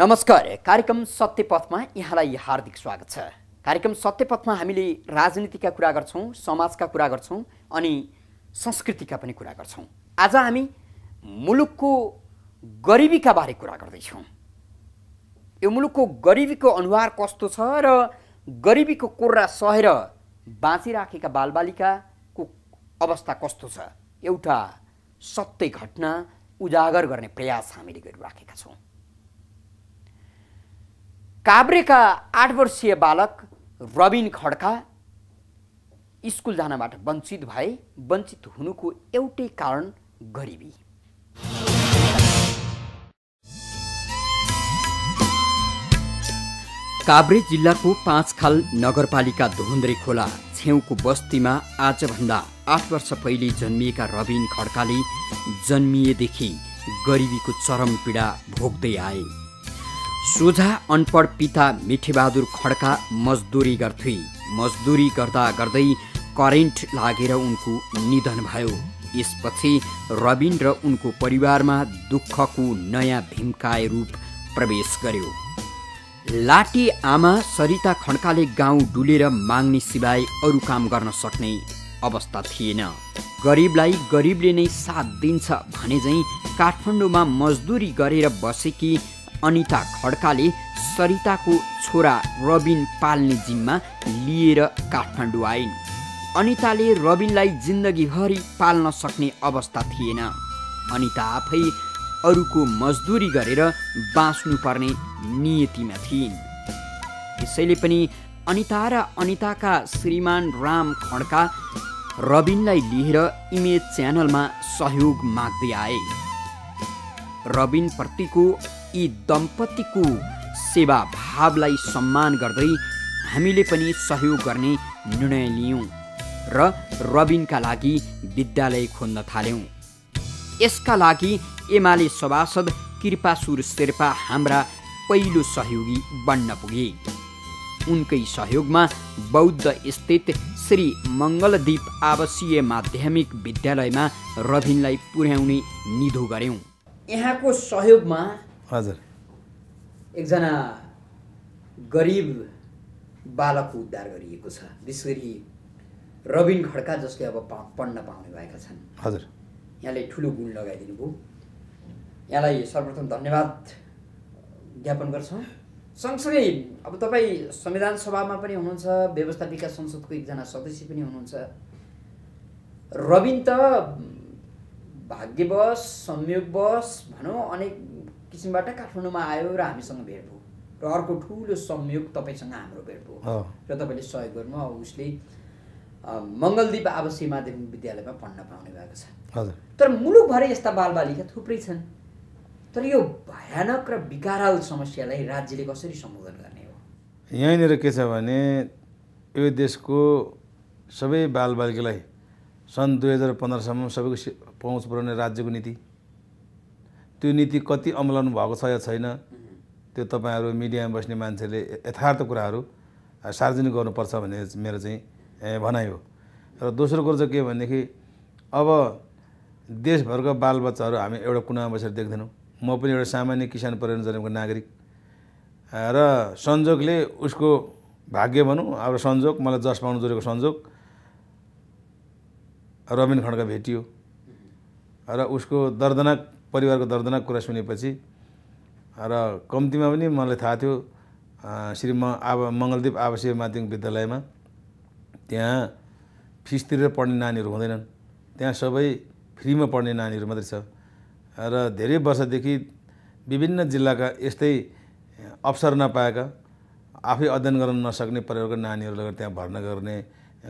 नमस्कार कार्यक्रम सत्यपथमा यहाँलाई हार्दिक स्वागत छ कार्यक्रम सत्यपथमा हामीले राजनीतिका कुरा गर्छौँ समाजका कुरा गर्छौँ अनि संस्कृतिका पनि कुरा गर्छौँ आज हामी मुलुकको गरिबीका बारे कुरा गर्दैछौँ यो मुलुकको गरिबीको अनुहार कस्तो छ र गरिबीको कोर्रा सहेर बाँचिराखेका बालबालिकाको अवस्था कस्तो छ एउटा सत्य घटना उजागर गर्ने प्रयास हामीले गरिराखेका छौँ काभ्रेका आठ वर्षीय बालक रबिन खड्का स्कुल जानबाट वञ्चित भए वञ्चित हुनुको एउटै कारण गरिबी काभ्रे जिल्लाको पाँचखाल नगरपालिका धुन्द्रे खोला छेउको बस्तीमा आजभन्दा आठ वर्ष पहिले जन्मिएका रबिन खड्काले जन्मिएदेखि गरिबीको चरम पीडा भोग्दै आए सोझा अनपढ पिता मिठीबहादुर खड्का मजदुरी गर्थे मजदुरी गर्दा गर्दै करेन्ट लागेर उनको निधन भयो यसपछि रबिन र उनको परिवारमा दुःखको नयाँ भीमकाय रूप प्रवेश गर्यो लाटे आमा सरिता खड्काले गाउँ डुलेर माग्ने सिवाय अरू काम गर्न सक्ने अवस्था थिएन गरिबलाई गरिबले नै साथ दिन्छ भने झैँ काठमाडौँमा मजदुरी गरेर बसेकी अनिता खड्काले सरिताको छोरा रबिन पाल्ने जिम्मा लिएर काठमाडौँ आइन् अनिताले रबिनलाई जिन्दगीभरि पाल्न सक्ने अवस्था थिएन अनिता आफै अरूको मजदुरी गरेर बाँच्नुपर्ने नियतिमा थिइन् त्यसैले पनि अनिता र अनिताका श्रीमान राम खड्का रबिनलाई लिएर इमेज च्यानलमा सहयोग माग्दै आए रबिनप्रतिको यी दम्पतिको सेवा भावलाई सम्मान गर्दै हामीले पनि सहयोग गर्ने निर्णय लियौँ र रबिनका लागि विद्यालय खोल्न थाल्यौँ यसका लागि एमाले सभासद कृपासुर शेर्पा हाम्रा पहिलो सहयोगी बन्न पुगे उनकै सहयोगमा बौद्ध स्थित श्री मङ्गलदीप आवासीय माध्यमिक विद्यालयमा रबिनलाई पुर्याउने निधो गऱ्यौँ यहाँको सहयोगमा हजुर एकजना गरिब बालकको उद्धार गरिएको छ विशेष गरी रबिन खड्का जसले अब पा पढ्न पाउने भएका छन् हजुर यहाँले ठुलो गुण लगाइदिनु भयो यहाँलाई सर्वप्रथम धन्यवाद ज्ञापन गर्छौँ सँगसँगै अब तपाईँ संविधान सभामा पनि हुनुहुन्छ व्यवस्था विकास संसदको एकजना सदस्य पनि हुनुहुन्छ रबिन त भाग्यवश संयोगवश भनौँ अनेक किसिमबाट काठमाडौँमा आयो र हामीसँग भेट भयो र अर्को ठुलो संयोग तपाईँसँग हाम्रो भेट भयो र तपाईँले सहयोग गर्नु अब उसले मङ्गलदीप आवासीय माध्यमिक विद्यालयमा पढ्न पाउने भएको छ तर मुलुकभरि यस्ता बालबालिका थुप्रै छन् तर यो भयानक र विकाराल समस्यालाई राज्यले कसरी सम्बोधन गर्ने हो यहाँनिर के छ भने यो देशको सबै बालबालिकालाई सन् दुई हजार पन्ध्रसम्म सबैको पहुँच पुऱ्याउने राज्यको नीति त्यो नीति कति अमलाउनु भएको छ या छैन त्यो तपाईँहरू मिडियामा बस्ने मान्छेले यथार्थ कुराहरू सार्वजनिक गर्नुपर्छ भन्ने मेरो चाहिँ भनाइ हो र दोस्रो कुरो चाहिँ के भनेदेखि अब देशभरको बालबच्चाहरू हामी एउटा कुनामा बसेर देख्दैनौँ म पनि एउटा सामान्य किसान परिवार जन्मेको नागरिक र संजोगले उसको भाग्य भनौँ अब संजोग मलाई जस पाउनु जोडेको संजोग रबिन खड्का भेटियो र उसको दर्दनाक परिवारको दर्दनाक कुरा सुनेपछि र कम्तीमा पनि मलाई थाहा थियो श्री म आवा मङ्गलदेव आवासीय माध्यमिक विद्यालयमा त्यहाँ फिस तिरेर पढ्ने नानीहरू हुँदैनन् त्यहाँ सबै फ्रीमा पढ्ने नानीहरू मात्रै छ र धेरै वर्षदेखि विभिन्न जिल्लाका यस्तै अवसर नपाएका आफै अध्ययन गर्न नसक्ने परिवारको नानीहरू लगेर त्यहाँ भर्ना गर्ने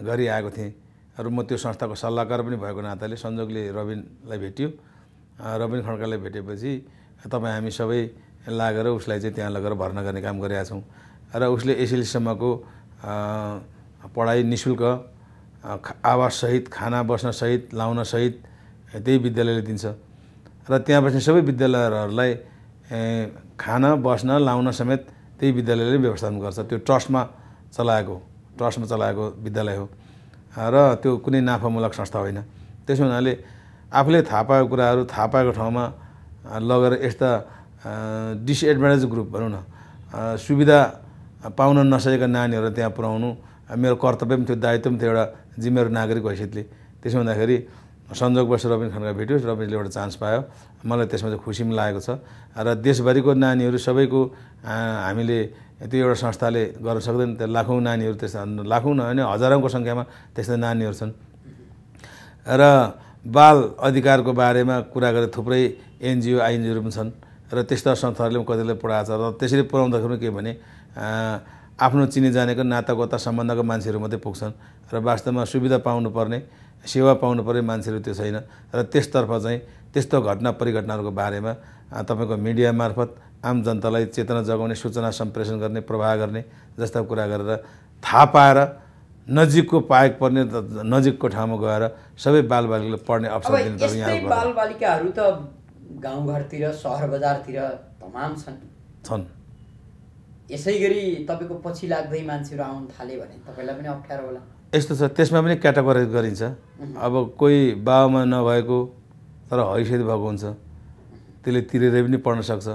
गरिआएको थिएँ र म त्यो संस्थाको सल्लाहकार पनि भएको नाताले संजोगले रविनलाई भेट्यो रबिन खड्कालाई भेटेपछि तपाईँ हामी सबै लागेर उसलाई चाहिँ त्यहाँ लगेर भर्ना गर्ने काम गरेका छौँ र उसले एसएलसीसम्मको पढाइ नि शुल्क आवाससहित खाना बस्नसहित लाउनसहित त्यही विद्यालयले दिन्छ र त्यहाँ बस्ने सबै विद्यालयहरूलाई खाना बस्न लाउन समेत त्यही विद्यालयले व्यवस्थापन गर्छ त्यो ट्रस्टमा चलाएको ट्रस्टमा चलाएको विद्यालय हो र त्यो कुनै नाफामूलक संस्था होइन त्यसो हुनाले आफूले थाहा पाएको कुराहरू थाहा पाएको ठाउँमा लगेर यस्ता डिसएडभान्टेज ग्रुप भनौँ न सुविधा पाउन नसकेका नानीहरूलाई त्यहाँ पुऱ्याउनु मेरो कर्तव्य पनि थियो दायित्व पनि थियो एउटा जिम्मेवार नागरिक हैसियतले त्यसो हुँदाखेरि संजोगवश रबिन खानका भेट्यो रबिनले एउटा चान्स पायो मलाई त्यसमा चाहिँ खुसी पनि लागेको छ र देशभरिको नानीहरू सबैको हामीले त्यो एउटा संस्थाले गर्न सक्दैन त्यो लाखौँ नानीहरू त्यस्ता लाखौँ नभए हजारौँको सङ्ख्यामा त्यस्ता नानीहरू छन् र बाल अधिकारको बारेमा कुरा गरेर थुप्रै एनजिओ आइएनजिओहरू पनि छन् र त्यस्ता संस्थाहरूले पनि कतिले पढाएको छ र त्यसरी पढाउँदाखेरि के भने आफ्नो चिने जानेको नातागोता सम्बन्धको मान्छेहरू मात्रै पुग्छन् र वास्तवमा सुविधा पाउनुपर्ने सेवा पाउनुपर्ने मान्छेहरू त्यो छैन र त्यसतर्फ चाहिँ त्यस्तो घटना परिघटनाहरूको बारेमा तपाईँको मिडिया मार्फत आम जनतालाई चेतना जगाउने सूचना सम्प्रेषण गर्ने प्रवाह गर्ने जस्ता कुरा गरेर थाहा पाएर नजिकको पाएक पर्ने नजिकको ठाउँमा गएर सबै बालबालिकाले पढ्ने अवसर दिनु तपाईँ यहाँ बालबालिकाहरू त गाउँघरतिर सहर बजारतिर तमाम छन् छन् यसै गरी तपाईँको पछि लाग्दै मान्छेहरू आउन थाले भने तपाईँलाई पनि अप्ठ्यारो होला यस्तो छ त्यसमा पनि क्याटागोराइज गरिन्छ अब कोही बाबामा नभएको तर हैसियत भएको हुन्छ त्यसले तिरेर पनि पढ्न सक्छ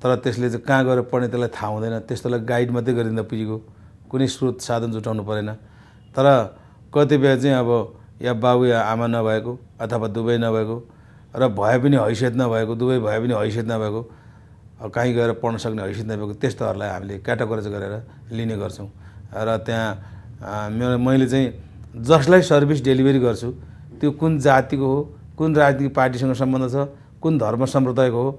तर त्यसले चाहिँ कहाँ गएर पढ्ने त्यसलाई थाहा हुँदैन त्यस्तोलाई गाइड मात्रै गरिँदा पुगेको कुनै स्रोत साधन जुटाउनु परेन तर कतिपय चाहिँ अब या बाबु या आमा नभएको अथवा दुवै नभएको र भए पनि हैसियत नभएको दुवै भए पनि हैसियत नभएको कहीँ गएर पढ्न सक्ने हैसियत नभएको त्यस्तोहरूलाई हामीले क्याटागोराइज गरेर लिने गर्छौँ र त्यहाँ मेरो मैले चाहिँ जसलाई सर्भिस डेलिभरी गर्छु त्यो कुन जातिको हो कुन राजनीतिक पार्टीसँग सम्बन्ध छ कुन धर्म सम्प्रदायको हो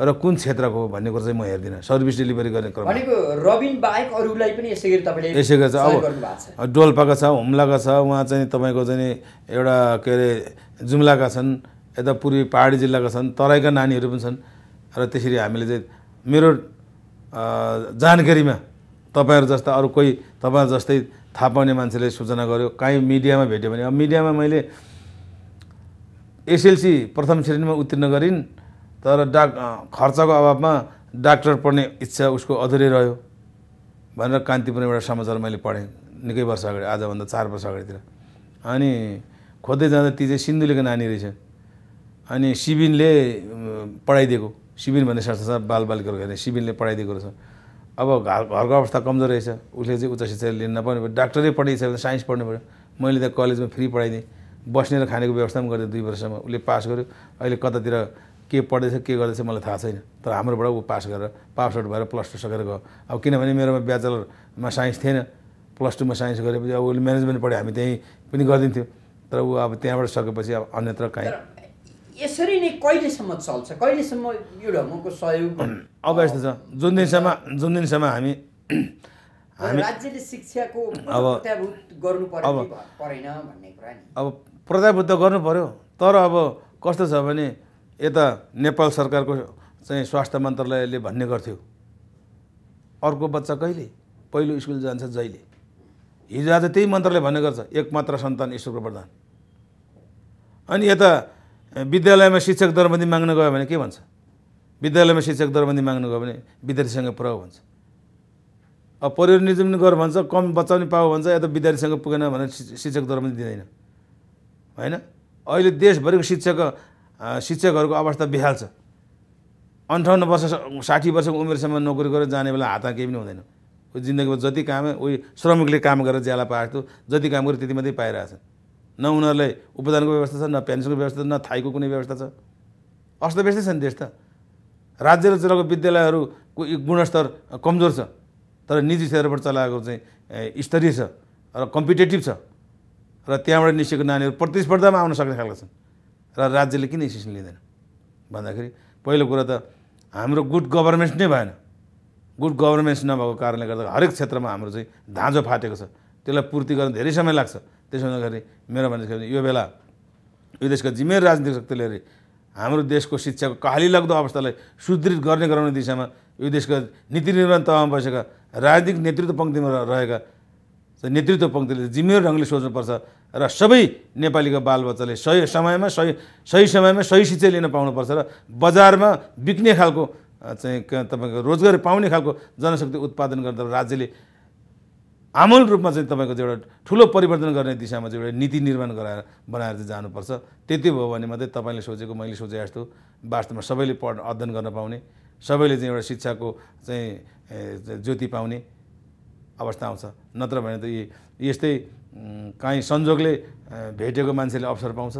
र कुन क्षेत्रको भन्ने कुरो चाहिँ म हेर्दिनँ सर्भिस डेलिभरी गर्ने क्रम भनेको रबिन बाहेक अरूलाई पनि यसै गरी तपाईँले यसै गरी अब डोल्पाका छ हुम्लाका छ उहाँ चाहिँ तपाईँको चाहिँ एउटा के अरे जुम्लाका छन् यता पूर्वी पहाडी जिल्लाका छन् तराईका नानीहरू पनि छन् र त्यसरी हामीले चाहिँ मेरो जानकारीमा तपाईँहरू जस्ता अरू कोही तपाईँ जस्तै थाहा पाउने मान्छेले सूचना गर्यो काहीँ मिडियामा भेट्यो भने अब मिडियामा मैले एसएलसी प्रथम श्रेणीमा उत्तीर्ण गरिन् तर डा खर्चको अभावमा डाक्टर पढ्ने इच्छा उसको अधुरै रह्यो भनेर कान्तिपुरमा एउटा समाचार मैले पढेँ निकै वर्ष अगाडि आजभन्दा चार वर्ष अगाडितिर अनि खोज्दै जाँदा ती चाहिँ सिन्धुलीको नानी रहेछ अनि सिबिनले पढाइदिएको सिबिन भन्ने संस्था छ बालबालिकाहरू हेर्ने सिबिनले पढाइदिएको रहेछ अब घर घरको अवस्था कमजोर रहेछ उसले चाहिँ उच्च शिक्षा लिन नपर्ने भयो डाक्टरै पढ्ने इच्छा भने साइन्स पढ्नु पऱ्यो मैले त कलेजमा फ्री पढाइदिएँ बस्ने र खानेको व्यवस्था पनि गरिदिएँ दुई वर्षमा उसले पास गर्यो अहिले कतातिर के पढ्दैछ के गर्दैछ मलाई थाहा छैन तर हाम्रोबाट ऊ पास गरेर पास आउट भएर प्लस टू सकेर गयो अब किनभने मेरोमा ब्याचलरमा साइन्स थिएन प्लस टूमा साइन्स गरेपछि अब उसले म्यानेजमेन्ट पढ्यो हामी त्यहीँ पनि गरिदिन्थ्यो तर ऊ अब त्यहाँबाट सकेपछि अब अन्यत्र काहीँ यसरी नै कहिलेसम्म चल्छ कहिलेसम्म यो ढङ्गको सहयोग अब यस्तो छ जुन दिनसम्म जुन दिनसम्म हामी राज्यले शिक्षाको अब गर्नु पर्यो अब प्रत्याभूत गर्नु पर्यो तर अब कस्तो छ भने यता नेपाल सरकारको चाहिँ स्वास्थ्य मन्त्रालयले भन्ने गर्थ्यो अर्को बच्चा कहिले पहिलो स्कुल जान्छ जहिले हिजो आज त्यही मन्त्रालय भन्ने गर्छ एकमात्र सन्तान ईश्वरको प्रधान अनि यता विद्यालयमा शिक्षक दरबन्दी माग्नु गयो भने के भन्छ विद्यालयमा शिक्षक दरबन्दी माग्नु गयो भने विद्यार्थीसँग पुऱ्याऊ भन्छ अब परिवार नियमन गर भन्छ कम बच्चा पनि पाऊ भन्छ यता विद्यार्थीसँग पुगेन भने शिक्षक दरबन्दी दिँदैन होइन अहिले देशभरिको शिक्षक शिक्षकहरूको अवस्था बिहाल छ अन्ठाउन्न वर्ष साठी वर्षको उमेरसम्म नोकरी गरेर जाने बेला हातमा केही पनि हुँदैन जिन्दगीमा जति काम उयो श्रमिकले काम गरेर ज्याला पाएको थियो जति काम गरेर त्यति मात्रै पाइरहेको पाइरहेछ न उनीहरूलाई उपदानको व्यवस्था छ न पेन्सनको व्यवस्था छ न थाइको कुनै व्यवस्था छ अस्तव्यस्तै छ नि देश त राज्य र जिल्लाको विद्यालयहरूको गुणस्तर कमजोर छ तर निजी क्षेत्रबाट चलाएको चाहिँ स्तरीय छ र कम्पिटेटिभ छ र त्यहाँबाट निस्केको नानीहरू प्रतिस्पर्धामा आउन सक्ने खालका छन् र राज्यले किन सिसन लिँदैन भन्दाखेरि पहिलो कुरा त हाम्रो गुड गभर्मेन्स नै भएन गुड गभर्नेन्स नभएको कारणले गर्दा हरेक क्षेत्रमा हाम्रो चाहिँ धाँजो फाटेको छ त्यसलाई पूर्ति गर्न धेरै समय लाग्छ त्यसो हुँदाखेरि मेरो भन्दाखेरि यो बेला यो देशका जिम्मेवार राजनीतिक शक्तिले हाम्रो देशको शिक्षाको काली लाग्दो अवस्थालाई सुदृढ गर्ने गराउने दिशामा यो देशका नीति निर्माण तहमा बसेका राजनीतिक नेतृत्व पङ्क्तिमा रहेका नेतृत्व पङ्क्तिले जिम्मेवार ढङ्गले सोच्नुपर्छ र सबै नेपालीको बालबच्चाले सही समयमा सही सही समयमा सही शिक्षा लिन पाउनुपर्छ र बजारमा बिक्ने खालको चाहिँ तपाईँको रोजगारी पाउने खालको जनशक्ति उत्पादन गर्दा राज्यले आमूल रूपमा चाहिँ तपाईँको चाहिँ एउटा ठुलो परिवर्तन गर्ने दिशामा चाहिँ एउटा नीति निर्माण गराएर बनाएर चाहिँ जानुपर्छ त्यति भयो भने मात्रै तपाईँले सोचेको मैले सोचे जस्तो वास्तवमा सबैले पढ अध्ययन गर्न पाउने सबैले चाहिँ एउटा शिक्षाको चाहिँ ज्योति पाउने अवस्था आउँछ नत्र भने त यी यस्तै काहीँ संजोगले भेटेको मान्छेले अवसर पाउँछ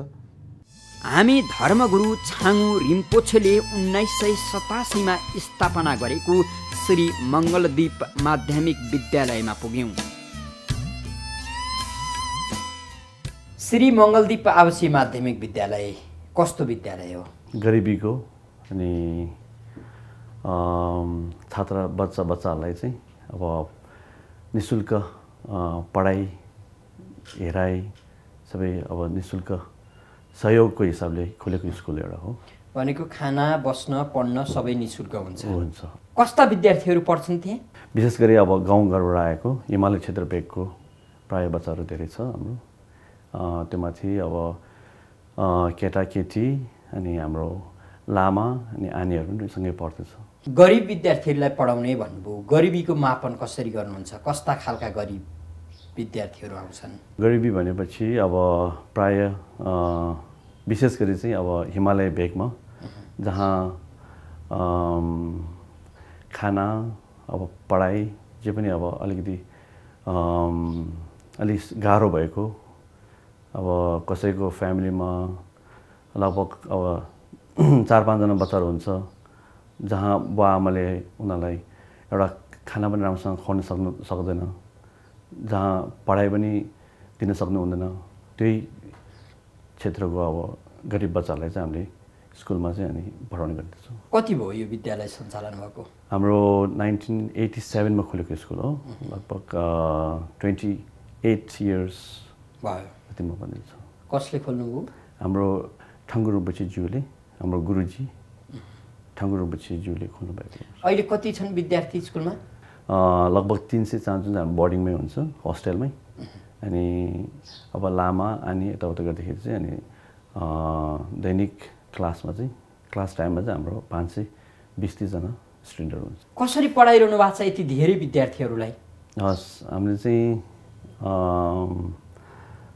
हामी धर्मगुरु छाङु रिम्पोछेले उन्नाइस सय सतासीमा स्थापना गरेको श्री मङ्गलदीप माध्यमिक विद्यालयमा पुग्यौँ श्री मङ्गलदीप आवासीय माध्यमिक विद्यालय कस्तो विद्यालय हो गरिबीको अनि छात्र बच्चा बच्चाहरूलाई चाहिँ अब नि शुल्क पढाइ हेराइ सबै अब नि शुल्क सहयोगको हिसाबले खोलेको स्कुल एउटा हो भनेको खाना बस्न पढ्न सबै नि शुल्क हुन्छ हुन्छ कस्ता विद्यार्थीहरू पढ्छन् त्यहाँ विशेष गरी अब गाउँघरबाट आएको हिमालय क्षेत्र भेगको प्राय बच्चाहरू धेरै छ हाम्रो त्यो माथि अब केटाकेटी अनि हाम्रो लामा अनि आनीहरू पनि सँगै पढ्दैछ गरिब विद्यार्थीहरूलाई पढाउने भन्नुभयो गरिबीको मापन कसरी गर्नुहुन्छ कस्ता खालका गरिब विद्यार्थीहरू आउँछन् गरिबी भनेपछि अब प्राय विशेष गरी चाहिँ अब हिमालय भेगमा जहाँ खाना अब पढाइ जे पनि अब अलिकति अलिक गाह्रो भएको अब कसैको फ्यामिलीमा लगभग अब चार पाँचजना बच्चाहरू हुन्छ जहाँ बुवा आमाले उनीहरूलाई एउटा खाना पनि राम्रोसँग खुवाउन सक्नु सक्दैन जहाँ पढाइ पनि दिन सक्नु हुँदैन त्यही क्षेत्रको अब गरिब बच्चाहरूलाई चाहिँ हामीले स्कुलमा चाहिँ हामी पढाउने गर्दछौँ कति भयो यो विद्यालय सञ्चालन भएको हाम्रो नाइन्टिन एटी सेभेनमा खोलेको स्कुल हो लगभग ट्वेन्टी एट इयर्स भयो त्यति म भनिदिन्छु कसले खोल्नुभयो हाम्रो ठङ्गुर ज्यूले हाम्रो गुरुजी ठकुर भएको खोल्नुभएको अहिले कति छन् विद्यार्थी स्कुलमा लगभग तिन सय चारजना हाम्रो बोर्डिङमै हुन्छ होस्टेलमै अनि अब लामा अनि यताउता गर्दाखेरि चाहिँ अनि दैनिक क्लासमा चाहिँ क्लास टाइममा चाहिँ हाम्रो पाँच सय बिस तिसजना स्टुडेन्टहरू हुन्छ कसरी पढाइरहनु भएको छ यति धेरै विद्यार्थीहरूलाई हस् हामीले चाहिँ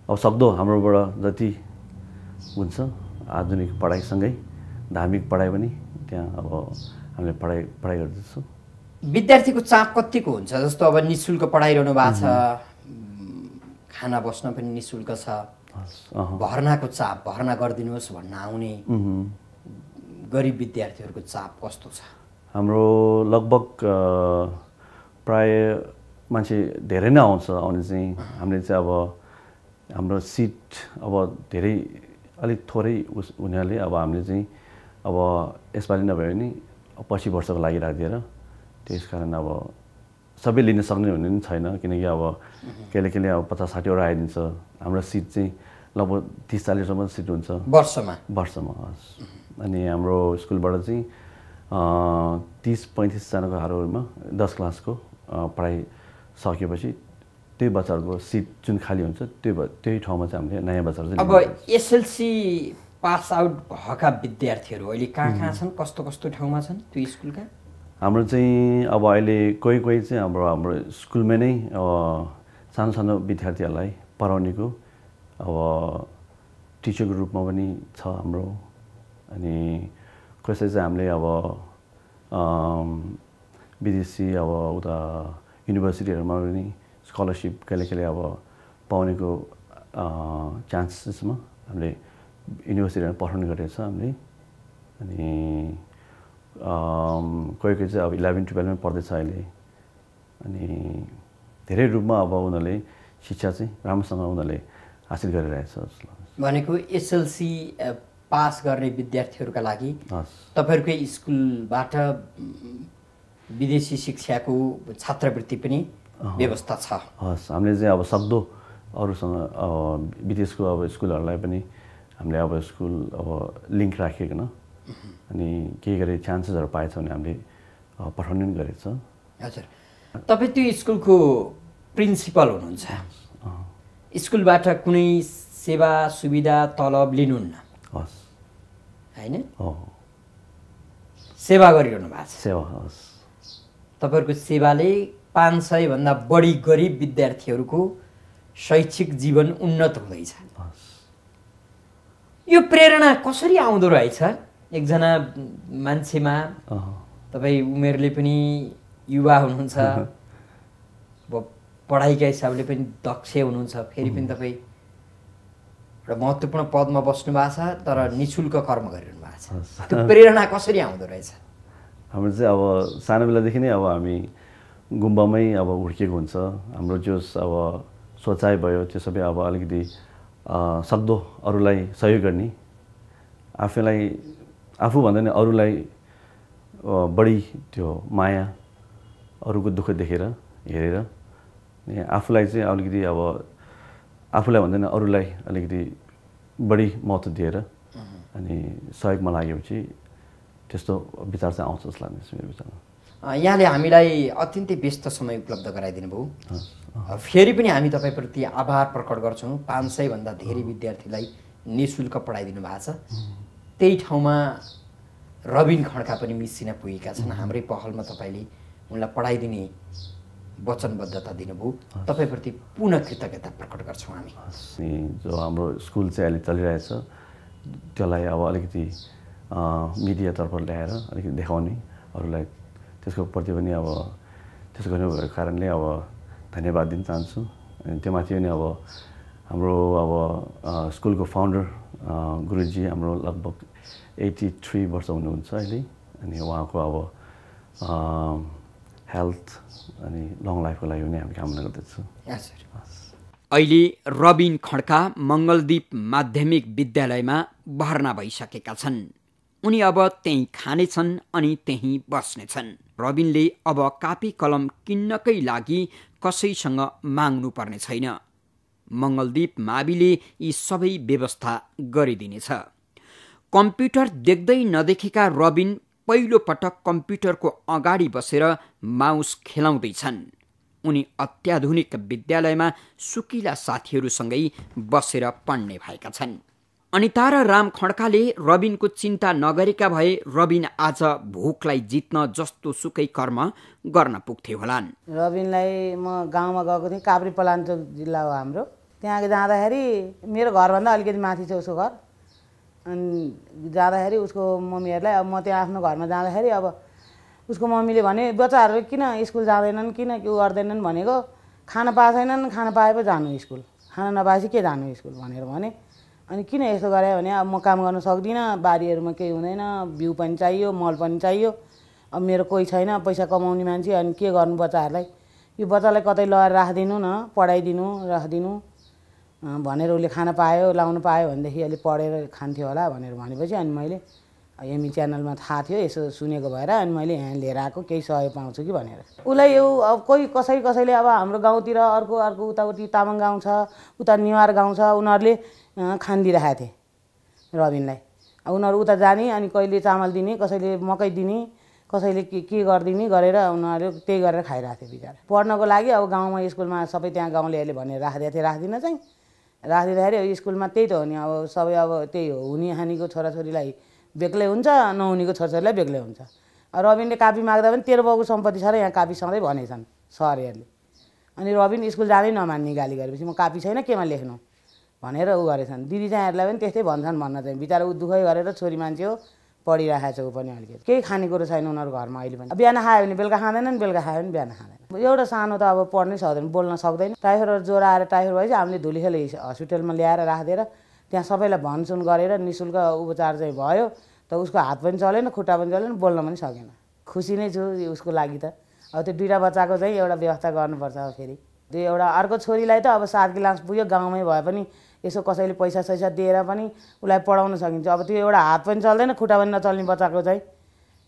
अब सक्दो हाम्रोबाट जति हुन्छ आधुनिक पढाइसँगै धार्मिक पढाइ पनि त्यहाँ अब हामीले पढाइ पढाइ गर्दैछौँ विद्यार्थीको चाप कतिको हुन्छ जस्तो अब नि शुल्क पढाइरहनु भएको छ खाना बस्न पनि नि शुल्क छ भर्नाको चाप भर्ना गरिदिनुहोस् भन्न आउने गरिब विद्यार्थीहरूको चाप कस्तो छ हाम्रो लगभग प्राय मान्छे धेरै नै आउँछ आउने चाहिँ हामीले चाहिँ अब हाम्रो सिट अब धेरै अलिक थोरै उस उनीहरूले अब हामीले चाहिँ अब यसपालि नभए पनि पछि वर्षको लागि राखिदिएर त्यस कारण अब सबै लिन सक्ने हुने पनि छैन किनकि अब कहिले कहिले अब पचास साठीवटा आइदिन्छ हाम्रो सिट चाहिँ लगभग तिस चालिससम्म सिट हुन्छ वर्षमा वर्षमा हस् अनि हाम्रो स्कुलबाट चाहिँ तिस पैँतिसजनाको हारहरूमा दस क्लासको पढाइ सकेपछि त्यही बच्चाहरूको सिट जुन खाली हुन्छ त्यो त्यही ठाउँमा चाहिँ हामीले नयाँ बच्चाहरू चाहिँ अब एसएलसी पास आउट भएका विद्यार्थीहरू अहिले कहाँ कहाँ छन् कस्तो कस्तो ठाउँमा छन् त्यो स्कुलका हाम्रो चाहिँ अब अहिले कोही कोही चाहिँ हाम्रो हाम्रो स्कुलमै नै सानो सानो विद्यार्थीहरूलाई पढाउनेको अब टिचरको रूपमा पनि छ हाम्रो अनि कसै चाहिँ हामीले अब विदेशी अब उता युनिभर्सिटीहरूमा पनि स्कलरसिप कहिले कहिले अब पाउनेको चान्सेसमा हामीले युनिभर्सिटीहरू पर्फर्म गरेको छ हामीले अनि कोही कोही चाहिँ अब इलेभेन टुवेल्भमै पढ्दैछ अहिले अनि धेरै रूपमा अब उनीहरूले शिक्षा चाहिँ राम्रोसँग उनीहरूले हासिल गरिरहेछ भनेको एसएलसी पास गर्ने विद्यार्थीहरूका लागि तपाईँहरूकै स्कुलबाट विदेशी शिक्षाको छात्रवृत्ति पनि व्यवस्था छ हस् हामीले चाहिँ अब सक्दो अरूसँग विदेशको अब स्कुलहरूलाई पनि हामीले अब स्कुल अब लिङ्क न अनि केही गरे चान्सेसहरू पाएछ भने हामीले पठाउने पनि गरेको छ हजुर तपाईँ त्यो स्कुलको प्रिन्सिपल हुनुहुन्छ स्कुलबाट कुनै सेवा सुविधा तलब लिनुहुन्न हस् होइन सेवा गरिरहनु भएको छ सेवा हस् तपाईँहरूको सेवाले पाँच सयभन्दा बढी गरिब विद्यार्थीहरूको शैक्षिक जीवन उन्नत हुँदैछ यो प्रेरणा कसरी आउँदो रहेछ एकजना मान्छेमा तपाईँ उमेरले पनि युवा हुनुहुन्छ अब पढाइका हिसाबले पनि दक्ष हुनुहुन्छ फेरि पनि तपाईँ एउटा महत्त्वपूर्ण पदमा बस्नु भएको छ तर नि कर्म गरिरहनु भएको छ त्यो प्रेरणा कसरी आउँदो रहेछ हाम्रो चाहिँ अब सानो बेलादेखि नै अब हामी गुम्बामै अब हुर्किएको हुन्छ हाम्रो जो अब सोचाइ भयो त्यो सबै अब अलिकति सक्दो अरूलाई सहयोग गर्ने आफैलाई आफूभन्दा नै अरूलाई बढी त्यो माया अरूको दुःख देखेर हेरेर आफूलाई चाहिँ अलिकति अब आफूलाई भन्दा अरूलाई अलिकति बढी महत्त्व दिएर अनि सहयोगमा लागेपछि त्यस्तो विचार चाहिँ आउँछ जस्तो लाग्दैछ मेरो विचारमा यहाँले हामीलाई अत्यन्तै व्यस्त समय उपलब्ध गराइदिनु भयो फेरि पनि हामी तपाईँप्रति आभार प्रकट गर्छौँ पाँच सयभन्दा धेरै विद्यार्थीलाई नि शुल्क पढाइदिनु भएको छ त्यही ठाउँमा रबिन खड्का पनि मिसिन पुगेका छन् हाम्रै पहलमा तपाईँले उनलाई पढाइदिने वचनबद्धता दिनुभयो तपाईँप्रति पुनः कृतज्ञता प्रकट गर्छौँ हामी जो हाम्रो स्कुल चाहिँ अहिले चलिरहेछ त्यसलाई अब अलिकति मिडियातर्फ ल्याएर अलिकति देखाउने अरूलाई त्यसको प्रति पनि अब त्यसो गर्नुभएको कारणले अब धन्यवाद दिन चाहन्छु अनि त्यो माथि पनि अब हाम्रो अब स्कुलको फाउन्डर गुरुजी हाम्रो लगभग एट्टी थ्री वर्ष हुनुहुन्छ अहिले अनि उहाँको अब हेल्थ अनि लङ लाइफको लागि पनि हामी कामना गर्दछु अहिले रबिन खड्का मङ्गलदीप माध्यमिक विद्यालयमा भर्ना भइसकेका छन् उनी अब त्यहीँ खानेछन् अनि त्यहीँ बस्नेछन् रबिनले अब कापी कलम किन्नकै लागि कसैसँग माग्नु पर्ने छैन मङ्गलदीप माविले यी सबै व्यवस्था गरिदिनेछ कम्प्युटर देख्दै नदेखेका रबिन पहिलोपटक कम्प्युटरको अगाडि बसेर माउस खेलाउँदैछन् उनी अत्याधुनिक विद्यालयमा सुकिला साथीहरूसँगै बसेर पढ्ने भएका छन् अनिता र राम खड्काले रबिनको चिन्ता नगरेका भए रबिन आज भोकलाई जित्न जस्तो सुकै कर्म गर्न पुग्थे होलान् रबिनलाई म गाउँमा गएको थिएँ काभ्रे पलान्चोक जिल्ला हो हाम्रो त्यहाँ जाँदाखेरि मेरो घरभन्दा अलिकति माथि छ उसको घर अनि जाँदाखेरि उसको मम्मीहरूलाई अब म त्यहाँ आफ्नो घरमा जाँदाखेरि अब उसको मम्मीले भने बच्चाहरू किन स्कुल जाँदैनन् किन के गर्दैनन् भनेको खाना पाएको छैनन् खाना पाए पो जानु स्कुल खाना नपाएपछि के जानु स्कुल भनेर भने अनि किन यस्तो गरे भने अब म काम गर्न सक्दिनँ बारीहरूमा केही हुँदैन भ्यू पनि चाहियो मल पनि चाहियो अब मेरो कोही छैन पैसा कमाउने मान्छे अनि के गर्नु बच्चाहरूलाई यो बच्चालाई कतै लगाएर राखिदिनु न पढाइदिनु राखिदिनु भनेर उसले खान पायो लाउनु पायो भनेदेखि अलिक पढेर खान्थ्यो होला भनेर भनेपछि अनि मैले एमी च्यानलमा थाहा थियो यसो सुनेको भएर अनि मैले यहाँ लिएर आएको केही सहयोग पाउँछु कि भनेर उसलाई यो अब कोही कसै कसैले अब हाम्रो गाउँतिर अर्को अर्को उताउति तामाङ गाउँ छ उता नेवार गाउँ छ उनीहरूले खानिदिइरहेको थिएँ रबिनलाई अब उनीहरू उता जाने अनि कहिले चामल दिने कसैले मकै दिने कसैले के के गरिदिने गरेर उनीहरू त्यही गरेर खाइरहेको थियो बिचरा पढ्नको लागि अब गाउँमा स्कुलमा सबै त्यहाँ गाउँलेहरूले भनेर राखिदिएको थिएँ राख्दिनँ चाहिँ राखिदिँदाखेरि अब स्कुलमा त्यही त हो नि अब सबै अब त्यही हो हुने हानीको छोराछोरीलाई बेग्लै हुन्छ नहुनेको छोराछोरीलाई बेग्लै हुन्छ रबिनले कापी माग्दा पनि तेरो बाउको सम्पत्ति छ र यहाँ कापी सधैँ भनेछन् सरहरूले अनि रबिन स्कुल जाँदै नमान्ने गाली गरेपछि म कापी छैन केमा लेख्नु भनेर ऊ गरेछन् चाहिँहरूलाई पनि त्यस्तै भन्छन् भन्न चाहिँ बिचरा ऊ दुःखै गरेर छोरी मान्छे हो पढिरहेको छ ऊ पनि अलिकति केही खानेकुरो छैन उनीहरू घरमा अहिले पनि बिहान खायो भने बेलुका खाँदैनन् बेलुका खायो भने बिहान खाँदैन एउटा सानो त अब पढ्नै सक्दैन बोल्न सक्दैन टाइफोइडहरू ज्वरो आएर टाइफोइड भएपछि हामीले धुलिखेल हस्पिटलमा ल्याएर राखिदिएर त्यहाँ सबैलाई भनसुन गरेर नि शुल्क उपचार चाहिँ भयो त उसको हात पनि चलेन खुट्टा पनि चलेन बोल्न पनि सकेन खुसी नै छु उसको लागि त अब त्यो दुइटा बच्चाको चाहिँ एउटा व्यवस्था गर्नुपर्छ फेरि त्यो एउटा अर्को छोरीलाई त अब सात गिलास पुग्यो गाउँमै भए पनि यसो कसैले पैसा सैसा दिएर पनि उसलाई पढाउन सकिन्छ अब त्यो एउटा हात पनि चल्दैन खुट्टा पनि नचल्ने बच्चाको चाहिँ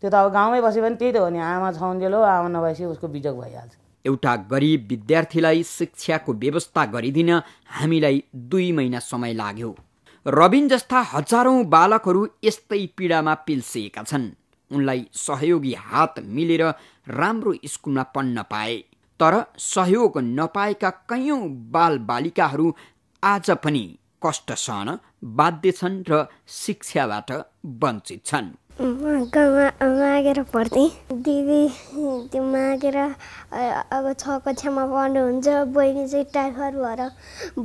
त्यो त अब गाउँमै बसे पनि त्यही त हो नि आमा छाउन्जेल हो आमा नभएपछि उसको बिजोग भइहाल्छ एउटा गरिब विद्यार्थीलाई शिक्षाको व्यवस्था गरिदिन हामीलाई दुई महिना समय लाग्यो रबिन जस्ता हजारौँ बालकहरू यस्तै पीडामा पिल्सिएका छन् उनलाई सहयोगी हात मिलेर राम्रो स्कुलमा पढ्न पाए तर सहयोग नपाएका कैयौँ बालिकाहरू आज पनि कष्ट सहन बाध्य छन् र शिक्षाबाट वञ्चित छन् मागेर पढ्थेँ दिदी त्यो मागेर अब छ कक्षामा पढ्नुहुन्छ बहिनी चाहिँ टाइफर भएर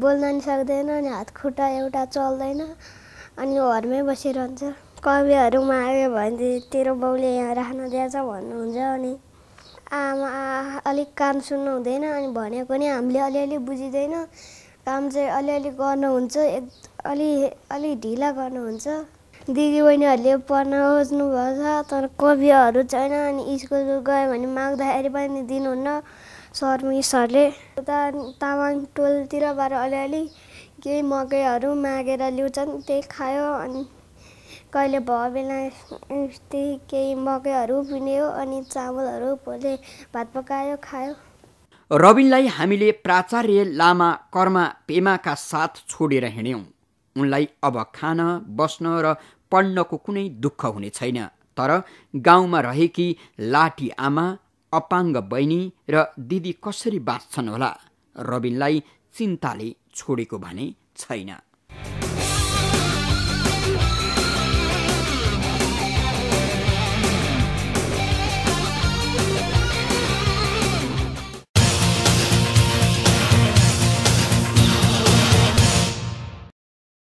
बोल्न नि सक्दैन अनि हात खुट्टा एउटा चल्दैन अनि घरमै बसिरहन्छ कविहरू माग्यो भने तेरो बाउले यहाँ राख्न दिएछ भन्नुहुन्छ अनि आमा अलिक काम सुन्नु हुँदैन अनि भनेको नि हामीले अलिअलि बुझिँदैन काम चाहिँ अलिअलि गर्नुहुन्छ एक अलि अलि ढिला गर्नुहुन्छ दिदीबहिनीहरूले पढ्न खोज्नुभएको छ तर कविहरू छैन अनि स्कुल गयो भने माग्दाखेरि पनि दिनुहुन्न सर मिसहरूले उता तामाङ टोलतिरबाट अलिअलि केही मकैहरू मागेर ल्याउँछन् त्यही खायो अनि कहिले भयो बेला त्यही केही मकैहरू पिन्यो अनि चामलहरू पोले भात पकायो खायो रबिनलाई हामीले प्राचार्य लामा कर्मा पेमाका साथ छोडेर हिँड्यौँ उनलाई अब खान बस्न र पढ्नको कुनै दुःख हुने छैन तर गाउँमा रहेकी लाठी आमा अपाङ्ग बहिनी र दिदी कसरी बाँच्छन् होला रबिनलाई चिन्ताले छोडेको भने छैन